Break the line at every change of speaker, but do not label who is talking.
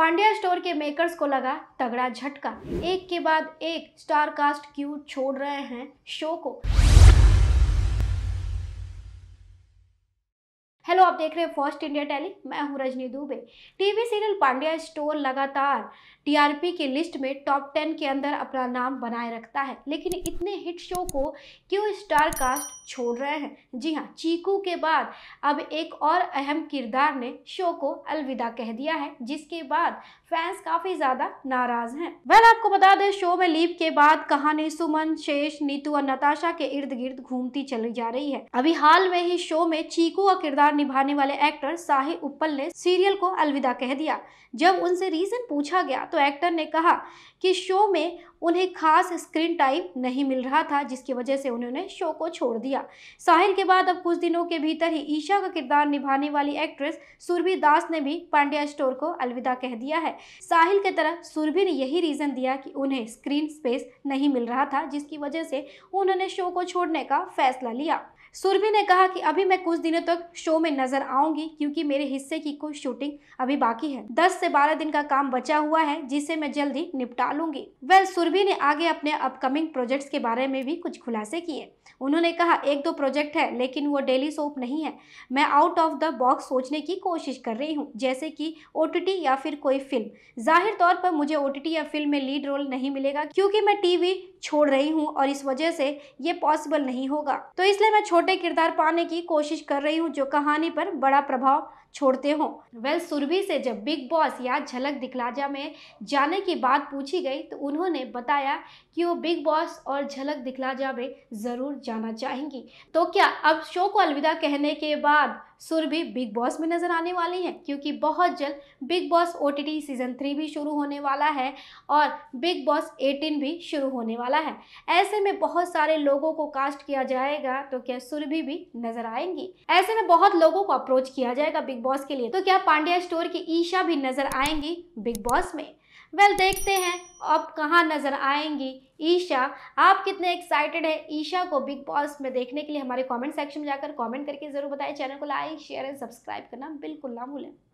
Pandya store के makers को लगा तगड़ा झटका एक के बाद एक स्टार कास्ट क्यों छोड़ रहे हैं शो को हेलो आप देख रहे हैं फर्स्ट इंडिया टैली मैं हूं Rajni Dubey TV serial Pandya store लगातार टीआरपी की लिस्ट में टॉप टेन के अंदर अपना नाम बनाए रखता है लेकिन इतने हिट शो को क्यों स्टार कास्ट छोड़ रहे हैं जी हां चीकू के बाद अब एक और अहम किरदार ने शो को अलविदा कह दिया है जिसके बाद फैंस काफी ज्यादा नाराज हैं वेल आपको बता दें शो में लीव के बाद कहानी सुमन शेष नीतू और नताशा के इर्द गिर्द घूमती चली जा रही है अभी हाल में ही शो में चीकू का किरदार निभाने वाले एक्टर साहि उपल ने सीरियल को अलविदा कह दिया जब उनसे रीज़न पूछा गया तो एक्टर ने कहा कि शो में उन्हें खास स्क्रीन टाइम नहीं मिल रहा था जिसकी वजह से उन्होंने शो को छोड़ दिया साहिल के बाद अब कुछ दिनों के भीतर ही ईशा का किरदार निभाने वाली एक्ट्रेस सुरभि दास ने भी पांड्या स्टोर को अलविदा कह दिया है साहिल के तरह सुरभि ने यही रीज़न दिया कि उन्हें स्क्रीन स्पेस नहीं मिल रहा था जिसकी वजह से उन्होंने शो को छोड़ने का फैसला लिया सुरभि ने कहा कि अभी मैं कुछ दिनों तक शो में नजर आऊंगी क्योंकि मेरे हिस्से की कुछ शूटिंग अभी बाकी है दस से बारह दिन का काम बचा हुआ है जिसे मैं जल्दी निपटा लूंगी वेल सुरभि ने आगे अपने अपकमिंग प्रोजेक्ट्स के बारे में भी कुछ खुलासे किए उन्होंने कहा एक दो प्रोजेक्ट है लेकिन वो डेली सोप नहीं है मैं आउट ऑफ द बॉक्स सोचने की कोशिश कर रही हूँ जैसे कि ओ या फिर कोई फिल्म जाहिर तौर पर मुझे ओ या फिल्म में लीड रोल नहीं मिलेगा क्योंकि मैं टीवी छोड़ रही हूँ और इस वजह से ये पॉसिबल नहीं होगा तो इसलिए मैं छोटे किरदार पाने की कोशिश कर रही हूँ जो कहानी पर बड़ा प्रभाव छोड़ते हो वेल सुरभि से जब बिग बॉस या झलक दिखलाजा में जाने की बात पूछी गई तो उन्होंने बताया कि वो बिग बॉस और झलक दिखलाजा में ज़रूर जाना चाहेंगी तो क्या अब शो को अलविदा कहने के बाद सुरभि बिग बॉस में नज़र आने वाली हैं क्योंकि बहुत जल्द Bigg Boss O season three भी शुरू होने वाला है और बिग बॉस एटीन भी शुरू होने वाला है ऐसे में बहुत सारे लोगों को कास्ट किया जाएगा तो क्या सुरभि भी नज़र आएंगी ऐसे में बहुत लोगों को अप्रोच किया जाएगा बिग बिग बॉस के लिए तो क्या पांड्या स्टोर की ईशा भी नजर आएंगी बिग बॉस में वेल well, देखते हैं अब कहाँ नज़र आएंगी ईशा आप कितने एक्साइटेड हैं ईशा को बिग बॉस में देखने के लिए हमारे कमेंट सेक्शन में जाकर कमेंट करके ज़रूर बताएं चैनल को लाइक शेयर एंड सब्सक्राइब करना बिल्कुल ना भूलें